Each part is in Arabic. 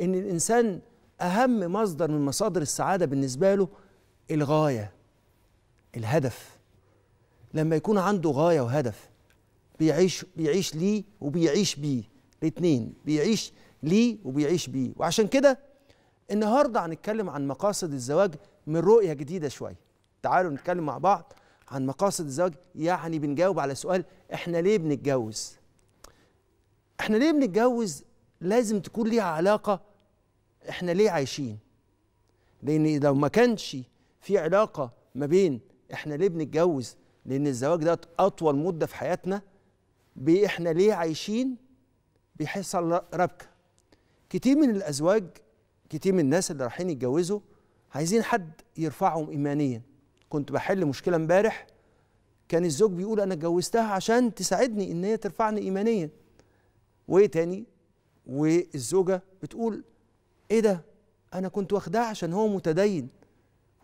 ان الانسان اهم مصدر من مصادر السعاده بالنسبه له الغايه الهدف لما يكون عنده غايه وهدف بيعيش بيعيش ليه وبيعيش بيه الاثنين بيعيش ليه وبيعيش بيه وعشان كده النهارده هنتكلم عن مقاصد الزواج من رؤيه جديده شويه تعالوا نتكلم مع بعض عن مقاصد الزواج يعني بنجاوب على سؤال احنا ليه بنتجوز احنا ليه بنتجوز لازم تكون ليها علاقه احنا ليه عايشين لان لو ما كانش في علاقه ما بين احنا ليه بنتجوز لان الزواج ده اطول مده في حياتنا باحنا ليه عايشين بيحصل ربكه كتير من الازواج كتير من الناس اللي رايحين يتجوزوا عايزين حد يرفعهم ايمانيا كنت بحل مشكله امبارح كان الزوج بيقول انا اتجوزتها عشان تساعدني ان هي ترفعني ايمانيا وايه تاني والزوجه بتقول ايه ده انا كنت واخداه عشان هو متدين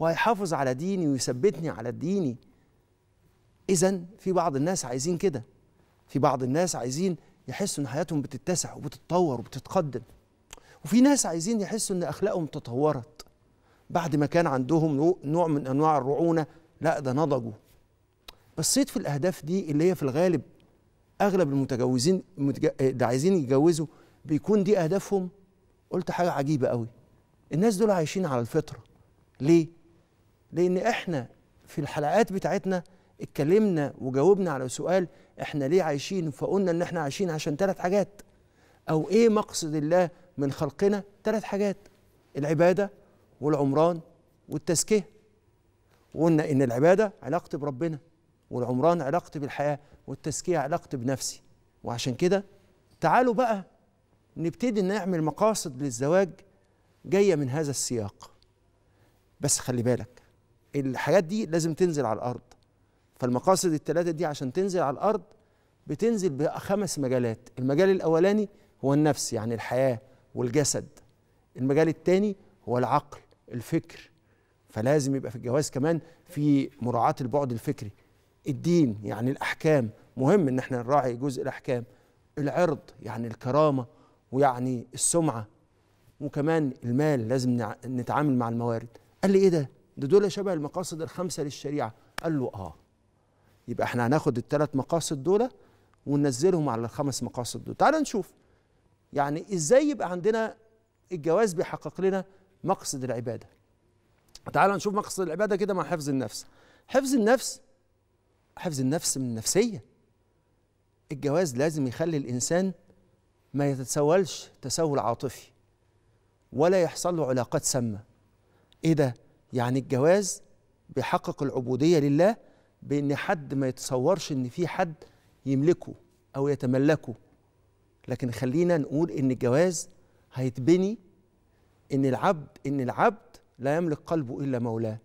وهيحافظ على ديني ويثبتني على ديني اذا في بعض الناس عايزين كده في بعض الناس عايزين يحسوا ان حياتهم بتتسع وبتتطور وبتتقدم وفي ناس عايزين يحسوا ان اخلاقهم تطورت بعد ما كان عندهم نوع من انواع الرعونه لا ده نضجوا بصيت في الاهداف دي اللي هي في الغالب اغلب المتجوزين آه، اللي عايزين يتجوزوا بيكون دي اهدافهم قلت حاجة عجيبة قوي الناس دول عايشين على الفطرة ليه؟ لأن إحنا في الحلقات بتاعتنا اتكلمنا وجاوبنا على سؤال إحنا ليه عايشين فقلنا إن إحنا عايشين عشان ثلاث حاجات أو إيه مقصد الله من خلقنا ثلاث حاجات العبادة والعمران والتزكية وقلنا إن العبادة علاقتي بربنا والعمران علاقتي بالحياة والتزكية علاقتي بنفسي وعشان كده تعالوا بقى نبتدي نعمل مقاصد للزواج جايه من هذا السياق بس خلي بالك الحاجات دي لازم تنزل على الارض فالمقاصد الثلاثه دي عشان تنزل على الارض بتنزل بخمس مجالات المجال الاولاني هو النفس يعني الحياه والجسد المجال الثاني هو العقل الفكر فلازم يبقى في الجواز كمان في مراعاه البعد الفكري الدين يعني الاحكام مهم ان احنا نراعي جزء الاحكام العرض يعني الكرامه ويعني السمعه وكمان المال لازم نتعامل مع الموارد قال لي ايه ده ده دول شبه المقاصد الخمسه للشريعه قال له اه يبقى احنا هناخد الثلاث مقاصد دول وننزلهم على الخمس مقاصد دول تعال نشوف يعني ازاي يبقى عندنا الجواز بيحقق لنا مقصد العباده تعال نشوف مقصد العباده كده مع حفظ النفس حفظ النفس حفظ النفس من النفسيه الجواز لازم يخلي الانسان ما يتسولش تسول عاطفي ولا يحصل له علاقات سامة إيه ده؟ يعني الجواز بيحقق العبودية لله بإن حد ما يتصورش إن في حد يملكه أو يتملكه لكن خلينا نقول إن الجواز هيتبني إن العبد إن العبد لا يملك قلبه إلا مولاه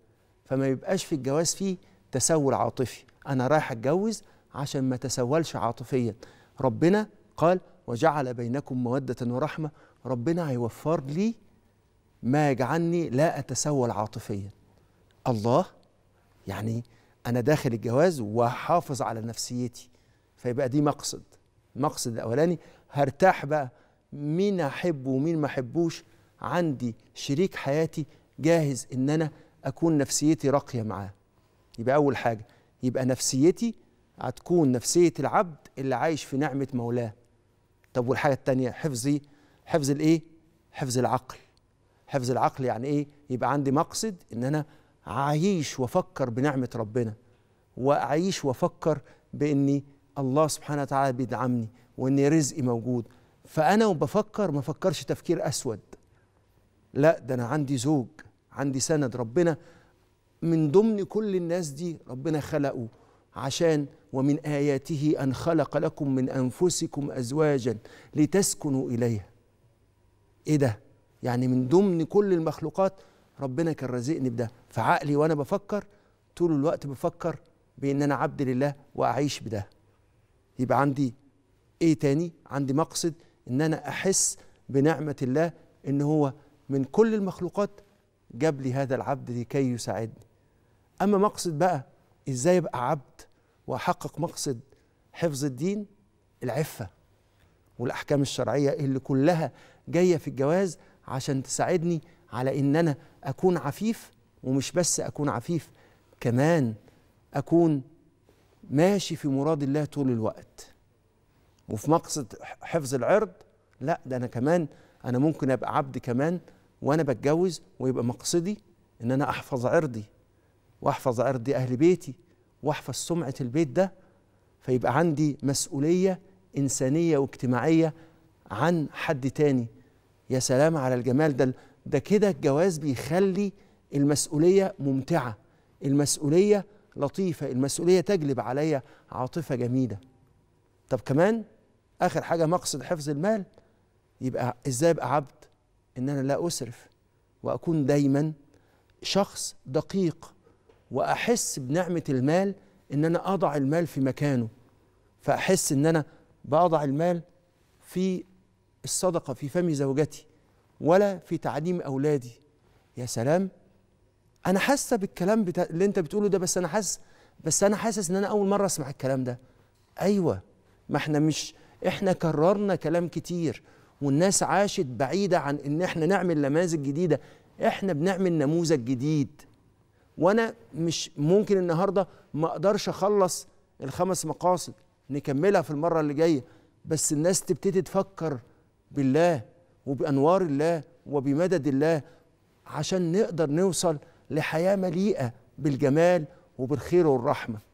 فما يبقاش في الجواز فيه تسول عاطفي أنا رايح أتجوز عشان ما تسولش عاطفيا ربنا قال وجعل بينكم مودة ورحمة ربنا هيوفر لي ما يجعلني لا أتسول عاطفيا الله يعني أنا داخل الجواز وحافظ على نفسيتي فيبقى دي مقصد المقصد الأولاني هرتاح بقى مين أحبه ومين ما أحبوش عندي شريك حياتي جاهز إن أنا أكون نفسيتي راقية معاه يبقى أول حاجة يبقى نفسيتي هتكون نفسية العبد اللي عايش في نعمة مولاه طب والحاجه الثانيه حفظي حفظ الايه حفظ العقل حفظ العقل يعني ايه يبقى عندي مقصد ان انا اعيش وافكر بنعمه ربنا واعيش وافكر باني الله سبحانه وتعالى بيدعمني وان رزقي موجود فانا وبفكر ما فكرش تفكير اسود لا ده انا عندي زوج عندي سند ربنا من ضمن كل الناس دي ربنا خلقه عشان ومن آياته أن خلق لكم من أنفسكم أزواجا لتسكنوا إليها إيه ده؟ يعني من ضمن كل المخلوقات ربنا كان رازقني بده في عقلي وأنا بفكر طول الوقت بفكر بإن أنا عبد لله وأعيش بده يبقى عندي إيه تاني؟ عندي مقصد إن أنا أحس بنعمة الله إن هو من كل المخلوقات جاب لي هذا العبد لكي يساعدني أما مقصد بقى ازاي ابقى عبد واحقق مقصد حفظ الدين العفه والاحكام الشرعيه اللي كلها جايه في الجواز عشان تساعدني على ان انا اكون عفيف ومش بس اكون عفيف كمان اكون ماشي في مراد الله طول الوقت وفي مقصد حفظ العرض لا ده انا كمان انا ممكن ابقى عبد كمان وانا بتجوز ويبقى مقصدي ان انا احفظ عرضي واحفظ ارض اهل بيتي واحفظ سمعه البيت ده فيبقى عندي مسؤوليه انسانيه واجتماعيه عن حد تاني يا سلام على الجمال ده ده كده الجواز بيخلي المسؤوليه ممتعه المسؤوليه لطيفه المسؤوليه تجلب عليا عاطفه جميله طب كمان اخر حاجه مقصد حفظ المال يبقى ازاي ابقى عبد ان انا لا اسرف واكون دايما شخص دقيق واحس بنعمه المال ان انا اضع المال في مكانه فاحس ان انا بضع المال في الصدقه في فم زوجتي ولا في تعليم اولادي يا سلام انا حاسه بالكلام بتا... اللي انت بتقوله ده بس انا حاسس بس انا حاسس ان انا اول مره اسمع الكلام ده ايوه ما احنا مش احنا كررنا كلام كتير والناس عاشت بعيده عن ان احنا نعمل نماذج جديده احنا بنعمل نموذج جديد وانا مش ممكن النهارده ما اقدرش اخلص الخمس مقاصد نكملها في المره اللي جايه بس الناس تبتدي تفكر بالله وبانوار الله وبمدد الله عشان نقدر نوصل لحياه مليئه بالجمال وبالخير والرحمه